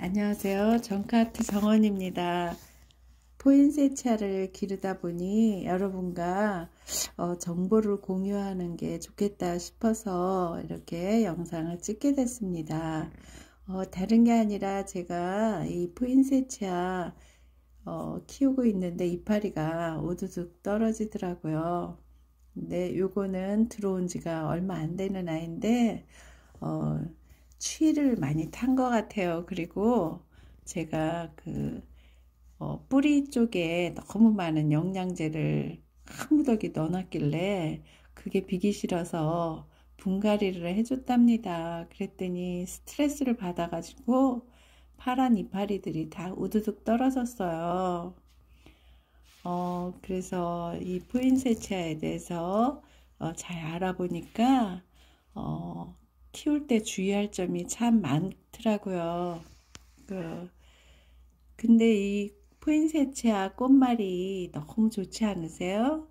안녕하세요. 정카트 정원입니다. 포인세차를 기르다 보니 여러분과 어, 정보를 공유하는 게 좋겠다 싶어서 이렇게 영상을 찍게 됐습니다. 어, 다른 게 아니라 제가 이 포인세차 어, 키우고 있는데 이파리가 오두둑 떨어지더라고요. 근데 요거는 들어온 지가 얼마 안 되는 아이인데 어, 취를 많이 탄 것 같아요. 그리고 제가 그 어, 뿌리 쪽에 너무 많은 영양제를 한 무더기 넣어놨길래 그게 비기 싫어서 분갈이를 해줬답니다. 그랬더니 스트레스를 받아가지고 파란 이파리들이 다 우두둑 떨어졌어요. 어, 그래서 이 포인세치아에 대해서 어, 잘 알아보니까 어, 키울 때 주의할 점이 참 많더라고요. 그 근데 이 포인세치아 꽃말이 너무 좋지 않으세요?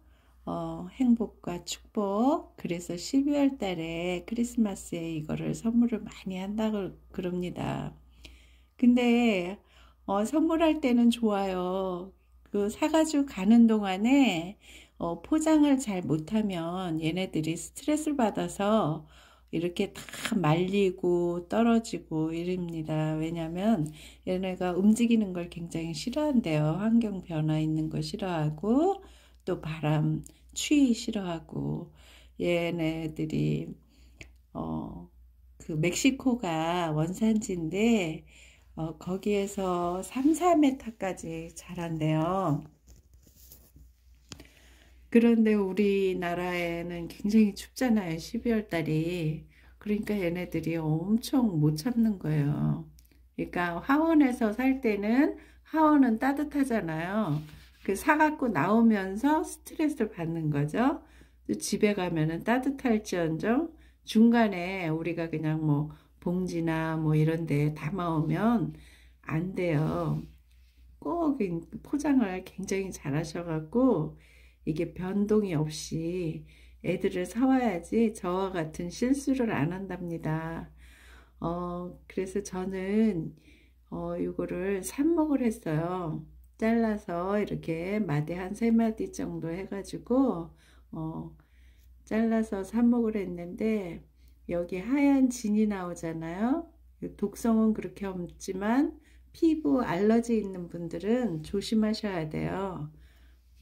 어, 행복과 축복. 그래서 12월 달에 크리스마스에 이거를 선물을 많이 한다고 그럽니다. 근데 어, 선물할 때는 좋아요. 그 사가지고 가는 동안에 어, 포장을 잘 못하면 얘네들이 스트레스를 받아서 이렇게 다 말리고 떨어지고 이릅니다. 왜냐면 얘네가 움직이는 걸 굉장히 싫어한대요. 환경 변화 있는 거 싫어하고 또 바람, 추위 싫어하고 얘네들이 어, 그 멕시코가 원산지인데 어, 거기에서 3, 4m까지 자란대요. 그런데 우리나라에는 굉장히 춥잖아요. 12월 달이. 그러니까 얘네들이 엄청 못 참는 거예요. 그러니까 하원에서 살 때는 하원은 따뜻하잖아요. 그 사갖고 나오면서 스트레스를 받는 거죠. 집에 가면은 따뜻할지언정 중간에 우리가 그냥 뭐 봉지나 뭐 이런 데 담아오면 안 돼요. 꼭 포장을 굉장히 잘 하셔갖고 이게 변동이 없이 애들을 사와야지 저와 같은 실수를 안 한답니다. 어, 그래서 저는 어, 이거를 삽목을 했어요. 잘라서 이렇게 마대 한 세마디 정도 해가지고 어, 잘라서 삽목을 했는데 여기 하얀 진이 나오잖아요. 독성은 그렇게 없지만 피부 알러지 있는 분들은 조심하셔야 돼요.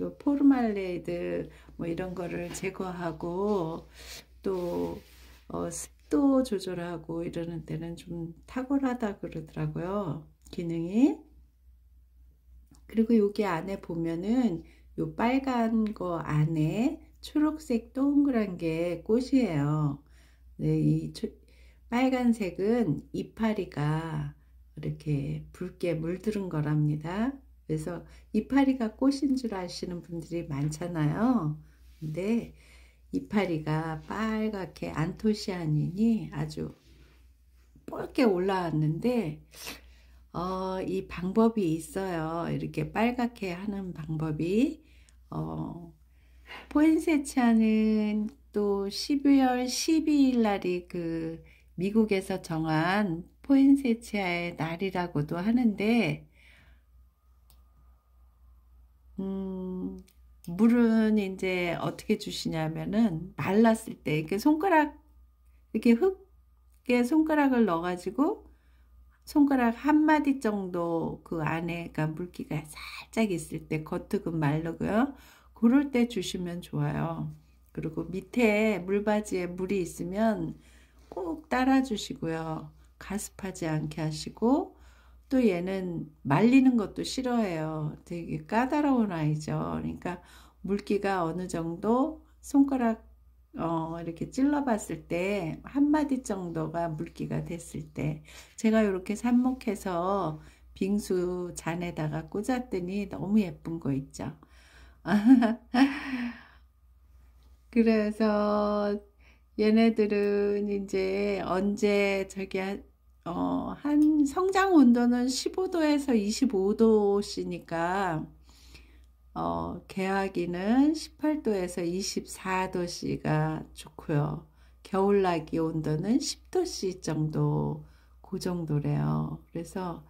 요 포르말레이드 뭐 이런 거를 제거하고 또 어, 습도 조절하고 이러는 데는 좀 탁월하다 그러더라고요. 기능이. 그리고 여기 안에 보면은 요 빨간 거 안에 초록색 동그란 게 꽃이에요. 네, 이 초, 빨간색은 이파리가 이렇게 붉게 물들은 거랍니다. 그래서 이파리가 꽃인 줄 아시는 분들이 많잖아요. 근데 이파리가 빨갛게 안토시아닌이 아주 뻘게 올라왔는데 어, 이 방법이 있어요. 이렇게 빨갛게 하는 방법이 어, 포인세치아는 또 12월 12일 날이 그 미국에서 정한 포인세치아의 날이라고도 하는데 물은 이제 어떻게 주시냐면은 말랐을 때 이렇게 손가락 이렇게 흙에 손가락을 넣어가지고 손가락 한 마디 정도 그 안에 가 그러니까 물기가 살짝 있을 때 겉흙은 말르고요. 그럴 때 주시면 좋아요. 그리고 밑에 물받이에 물이 있으면 꼭 따라 주시고요. 가습하지 않게 하시고 또 얘는 말리는 것도 싫어해요. 되게 까다로운 아이죠. 그러니까 물기가 어느 정도 손가락 어, 이렇게 찔러봤을 때 한 마디 정도가 물기가 됐을 때 제가 이렇게 삽목해서 빙수 잔에다가 꽂았더니 너무 예쁜 거 있죠. 그래서 얘네들은 이제 언제 저기 어, 한 성장 온도는 15도에서 25도씨니까 어, 개화기는 18도에서 24도씨가 좋고요. 겨울나기 온도는 10도씨 정도 그 정도래요. 그래서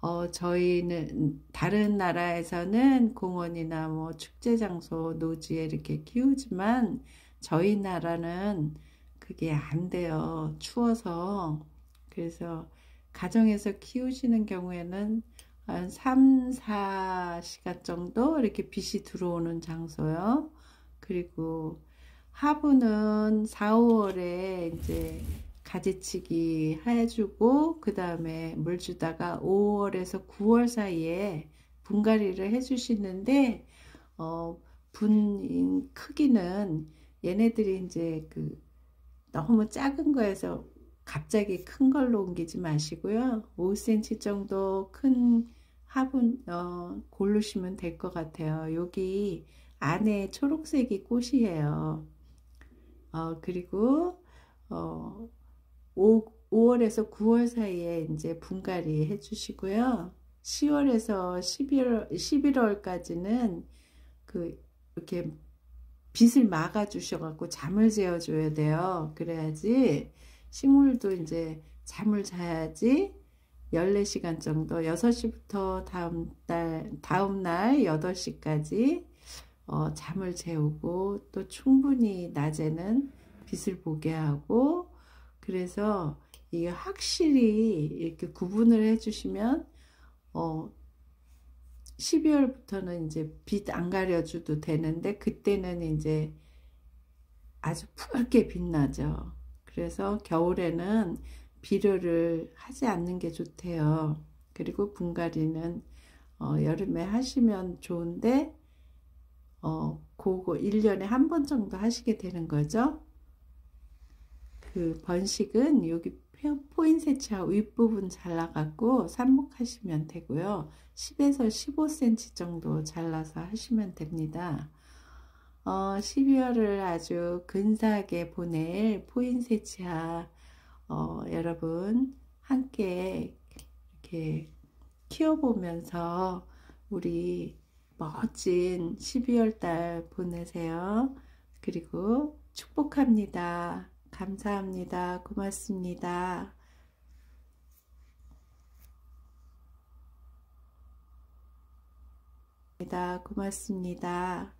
어, 저희는 다른 나라에서는 공원이나 뭐 축제 장소 노지에 이렇게 키우지만 저희 나라는 그게 안 돼요. 추워서 그래서 가정에서 키우시는 경우에는 한 3, 4시간 정도 이렇게 빛이 들어오는 장소요. 그리고 화분은 4, 5월에 이제 가지치기 해주고 그 다음에 물 주다가 5월에서 9월 사이에 분갈이를 해주시는데 어, 분인 크기는 얘네들이 이제 그 너무 작은 거에서 갑자기 큰 걸로 옮기지 마시고요. 5cm 정도 큰 화분 어, 고르시면 될 것 같아요. 여기 안에 초록색이 꽃이에요. 어, 그리고 어, 5, 5월에서 9월 사이에 이제 분갈이 해주시고요. 10월에서 11월, 11월까지는 그 이렇게 빛을 막아주셔갖고 잠을 재워줘야 돼요. 그래야지 식물도 이제 잠을 자야지 14시간 정도 6시부터 다음 달 다음 날 8시까지 어, 잠을 재우고 또 충분히 낮에는 빛을 보게 하고 그래서 이게 확실히 이렇게 구분을 해주시면 어 12월부터는 이제 빛 안 가려줘도 되는데 그때는 이제 아주 푸르게 빛나죠. 그래서 겨울에는 비료를 하지 않는 게 좋대요. 그리고 분갈이는 어, 여름에 하시면 좋은데 어, 그거 1년에 한 번 정도 하시게 되는 거죠. 그 번식은 여기 포인세차 윗부분 잘라갖고 삽목하시면 되고요. 10에서 15cm 정도 잘라서 하시면 됩니다. 어, 12월을 아주 근사하게 보낼 포인세치아 어, 여러분 함께 이렇게 키워보면서 우리 멋진 12월 달 보내세요. 그리고 축복합니다. 감사합니다. 고맙습니다. 고맙습니다.